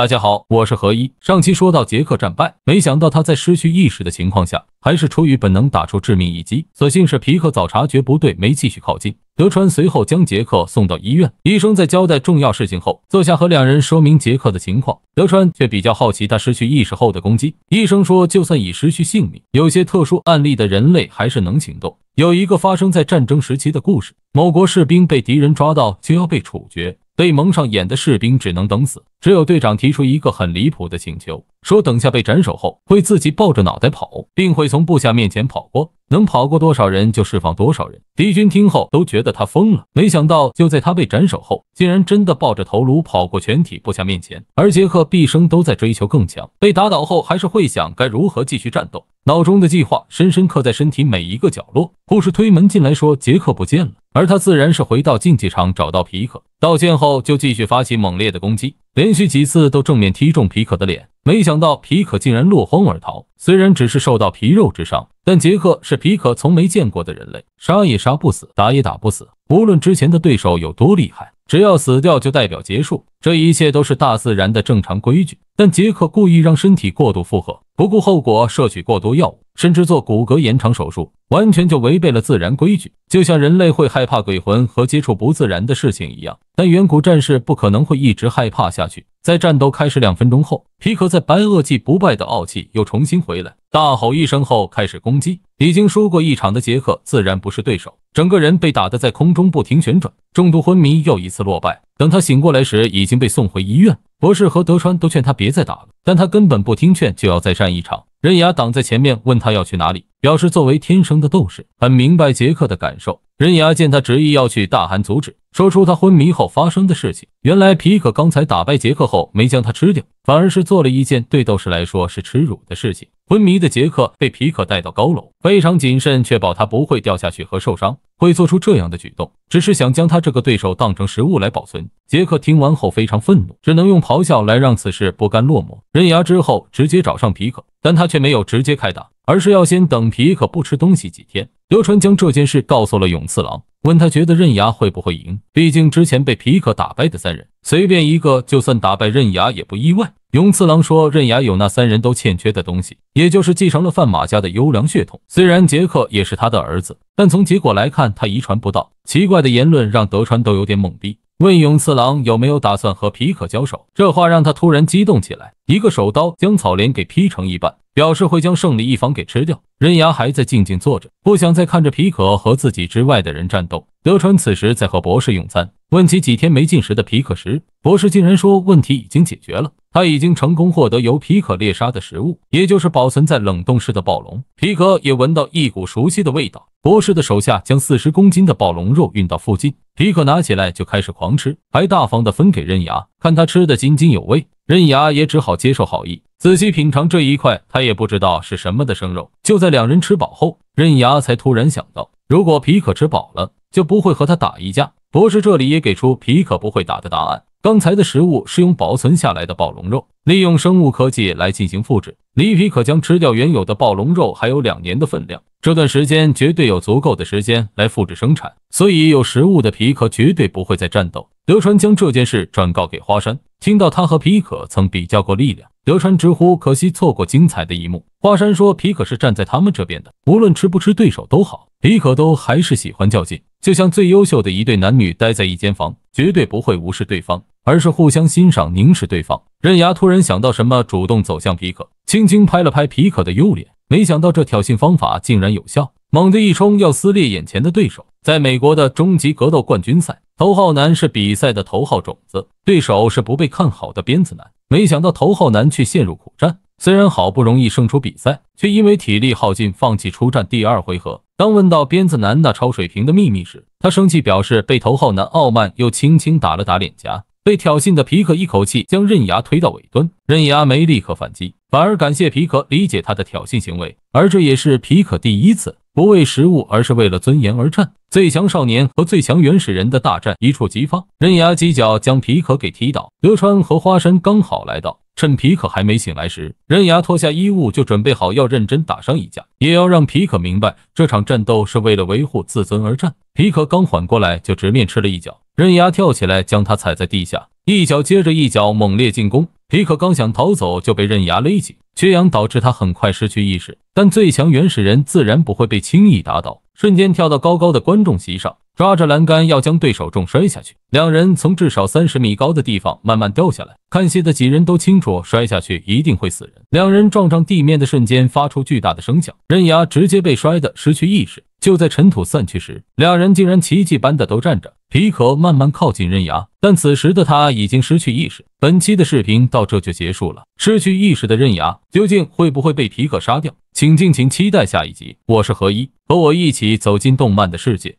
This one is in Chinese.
大家好，我是何一。上期说到杰克战败，没想到他在失去意识的情况下，还是出于本能打出致命一击。所幸是皮克早察觉不对，没继续靠近。德川随后将杰克送到医院，医生在交代重要事情后，坐下和两人说明杰克的情况。德川却比较好奇他失去意识后的攻击。医生说，就算已失去性命，有些特殊案例的人类还是能行动。有一个发生在战争时期的故事，某国士兵被敌人抓到就要被处决，被蒙上眼的士兵只能等死。只有队长提出一个很离谱的请求，说等下被斩首后会自己抱着脑袋跑，并会从部下面前跑过，能跑过多少人就释放多少人。敌军听后都觉得他疯了，没想到就在他被斩首后，竟然真的抱着头颅跑过全体部下面前。而杰克毕生都在追求更强，被打倒后还是会想该如何继续战斗，脑中的计划深深刻在身体每一个角落。护士推门进来说杰克不见了，而他自然是回到竞技场找到皮克道歉后，就继续发起猛烈的攻击。连续几次都正面踢中皮可的脸，没想到皮可竟然落荒而逃。虽然只是受到皮肉之伤，但杰克是皮可从没见过的人类，杀也杀不死，打也打不死。无论之前的对手有多厉害，只要死掉就代表结束。这一切都是大自然的正常规矩，但杰克故意让身体过度负荷，不顾后果摄取过多药物，甚至做骨骼延长手术，完全就违背了自然规矩。就像人类会害怕鬼魂和接触不自然的事情一样，但远古战士不可能会一直害怕下去。在战斗开始两分钟后，皮克在白垩纪不败的傲气又重新回来，大吼一声后开始攻击。已经输过一场的杰克自然不是对手，整个人被打得在空中不停旋转，重度昏迷，又一次落败。等他醒过来时，已经被送回医院。博士和德川都劝他别再打了，但他根本不听劝，就要再战一场。刃牙挡在前面，问他要去哪里，表示作为天生的斗士，很明白杰克的感受。刃牙见他执意要去，大喊阻止，说出他昏迷后发生的事情。原来皮可刚才打败杰克后，没将他吃掉，反而是做了一件对斗士来说是耻辱的事情。昏迷的杰克被皮可带到高楼，非常谨慎，确保他不会掉下去和受伤。会做出这样的举动，只是想将他这个对手当成食物来保存。杰克听完后非常愤怒，只能用咆哮来让此事不甘落寞。刃牙之后直接找上皮克，但他却没有直接开打，而是要先等皮克不吃东西几天。德川将这件事告诉了永次郎，问他觉得刃牙会不会赢？毕竟之前被皮克打败的三人，随便一个就算打败刃牙也不意外。勇次郎说：“刃牙有那三人都欠缺的东西，也就是继承了范马家的优良血统。虽然杰克也是他的儿子，但从结果来看，他遗传不到。”奇怪的言论让德川都有点懵逼。问勇次郎有没有打算和皮可交手？这话让他突然激动起来，一个手刀将草帘给劈成一半，表示会将胜利一方给吃掉。刃牙还在静静坐着，不想再看着皮可和自己之外的人战斗。德川此时在和博士用餐。问起几天没进食的皮克时，博士竟然说问题已经解决了，他已经成功获得由皮克猎杀的食物，也就是保存在冷冻室的暴龙。皮克也闻到一股熟悉的味道。博士的手下将四十公斤的暴龙肉运到附近，皮克拿起来就开始狂吃，还大方的分给刃牙，看他吃的津津有味，刃牙也只好接受好意，仔细品尝这一块，他也不知道是什么的生肉。就在两人吃饱后，刃牙才突然想到，如果皮克吃饱了，就不会和他打一架。博士这里也给出皮可不会打的答案。刚才的食物是用保存下来的暴龙肉，利用生物科技来进行复制。离皮可将吃掉原有的暴龙肉，还有两年的分量。这段时间绝对有足够的时间来复制生产，所以有食物的皮可绝对不会再战斗。德川将这件事转告给花山，听到他和皮可曾比较过力量，德川直呼可惜错过精彩的一幕。花山说皮可是站在他们这边的，无论吃不吃对手都好，皮可都还是喜欢较劲。就像最优秀的一对男女待在一间房，绝对不会无视对方，而是互相欣赏凝视对方。刃牙突然想到什么，主动走向皮可，轻轻拍了拍皮可的右脸。没想到这挑衅方法竟然有效，猛地一冲要撕裂眼前的对手。在美国的终极格斗冠军赛，头号男是比赛的头号种子，对手是不被看好的鞭子男。没想到头号男却陷入苦战，虽然好不容易胜出比赛，却因为体力耗尽放弃出战第二回合。当问到鞭子男那超水平的秘密时，他生气表示被头号男傲慢，又轻轻打了打脸颊。被挑衅的皮可一口气将刃牙推到尾端，刃牙没立刻反击，反而感谢皮可理解他的挑衅行为，而这也是皮可第一次不为食物，而是为了尊严而战。最强少年和最强原始人的大战一触即发，刃牙几脚将皮克给踢倒。德川和花山刚好来到。趁皮可还没醒来时，刃牙脱下衣物就准备好要认真打上一架，也要让皮可明白这场战斗是为了维护自尊而战。皮可刚缓过来就直面吃了一脚，刃牙跳起来将他踩在地下，一脚接着一脚猛烈进攻。皮可刚想逃走就被刃牙勒紧。缺氧导致他很快失去意识，但最强原始人自然不会被轻易打倒，瞬间跳到高高的观众席上，抓着栏杆要将对手重摔下去。两人从至少三十米高的地方慢慢掉下来，看戏的几人都清楚，摔下去一定会死人。两人撞上地面的瞬间发出巨大的声响，刃牙直接被摔得失去意识。就在尘土散去时，两人竟然奇迹般的都站着。皮可慢慢靠近刃牙，但此时的他已经失去意识。本期的视频到这就结束了。失去意识的刃牙究竟会不会被皮可杀掉？请尽情期待下一集。我是何一，和我一起走进动漫的世界。